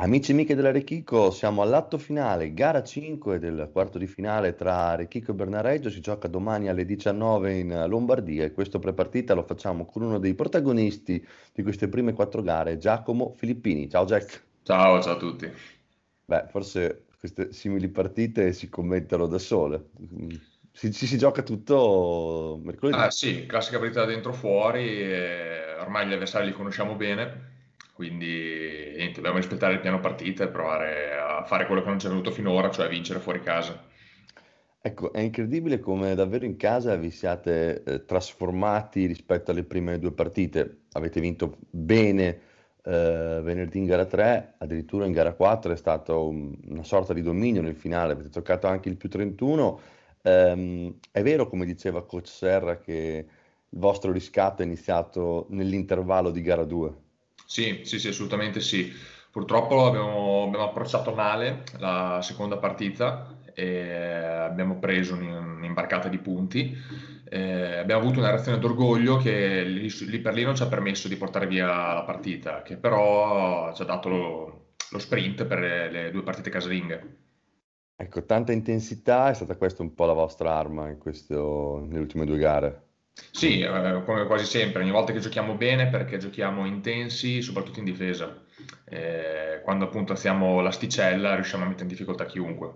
Amici e amiche dell'Arechico, siamo all'atto finale, gara 5 del quarto di finale tra Arechico e Bernareggio, si gioca domani alle 19 in Lombardia e questo prepartita lo facciamo con uno dei protagonisti di queste prime quattro gare, Giacomo Filippini. Ciao Jack. Ciao, ciao a tutti. Beh, forse queste simili partite si commentano da sole. Si, si, si gioca tutto mercoledì. Ah, sì, classica partita dentro fuori, ormai gli avversari li conosciamo bene quindi niente, dobbiamo rispettare il piano partita e provare a fare quello che non ci è venuto finora, cioè vincere fuori casa. Ecco, è incredibile come davvero in casa vi siate eh, trasformati rispetto alle prime due partite. Avete vinto bene eh, venerdì in gara 3, addirittura in gara 4 è stato un, una sorta di dominio nel finale, avete toccato anche il più 31. Ehm, è vero, come diceva Coach Serra, che il vostro riscatto è iniziato nell'intervallo di gara 2? Sì, sì, sì, assolutamente sì. Purtroppo abbiamo, abbiamo approcciato male la seconda partita e abbiamo preso un'imbarcata di punti. Eh, abbiamo avuto una reazione d'orgoglio che lì, lì, per lì non ci ha permesso di portare via la partita, che però ci ha dato lo, lo sprint per le, le, due partite casalinghe. Ecco, tanta intensità è stata questa un po' la vostra arma in questo, nelle ultime due gare. Sì, eh, come quasi sempre, ogni volta che giochiamo bene perché giochiamo intensi, soprattutto in difesa. Eh, quando appunto alziamo l'asticella riusciamo a mettere in difficoltà chiunque.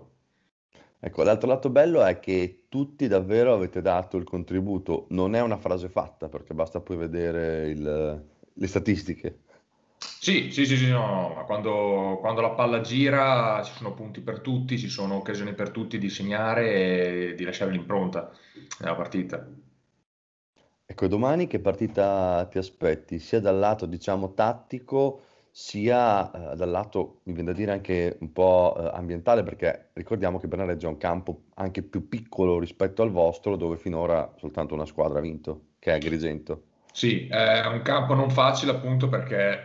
Ecco, l'altro lato bello è che tutti davvero avete dato il contributo, non è una frase fatta perché basta poi vedere il, le statistiche. Sì, sì, sì, sì no, ma quando, quando, la palla gira ci sono punti per tutti, ci sono occasioni per tutti di segnare e di lasciare l'impronta nella eh, partita. Ecco, domani che partita ti aspetti? Sia dal lato, diciamo, tattico, sia eh, dal lato, mi viene da dire, anche un po' eh, ambientale, perché ricordiamo che Bernareggio è un campo anche più piccolo rispetto al vostro, dove finora soltanto una squadra ha vinto, che è Agrigento. Sì, è un campo non facile appunto perché è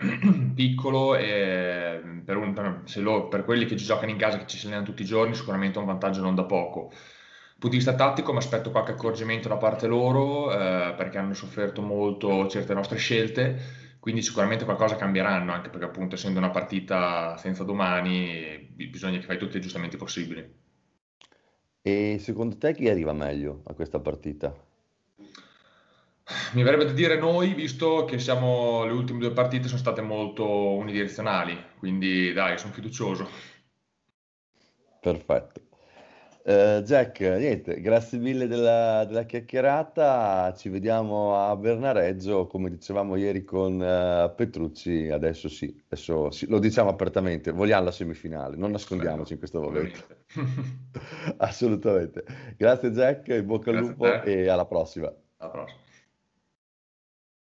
piccolo e mm, per, un, per, lo, per quelli che ci giocano in casa, che ci si allenano tutti i giorni, sicuramente è un vantaggio non da poco punto di vista tattico mi aspetto qualche accorgimento da parte loro eh, perché hanno sofferto molto certe nostre scelte quindi sicuramente qualcosa cambieranno anche perché appunto essendo una partita senza domani bisogna che fai tutti gli aggiustamenti possibili e secondo te chi arriva meglio a questa partita? Mi verrebbe da dire noi, visto che siamo, le ultime due partite sono state molto unidirezionali, quindi dai, sono fiducioso. Perfetto. Uh, Jack, niente, grazie mille della, della, chiacchierata, ci vediamo a Bernareggio, come dicevamo ieri con uh, Petrucci, adesso sì, adesso sì, lo diciamo apertamente, vogliamo la semifinale, non nascondiamoci in questo momento. Assolutamente. Grazie Jack, in bocca al lupo e alla prossima. Alla prossima.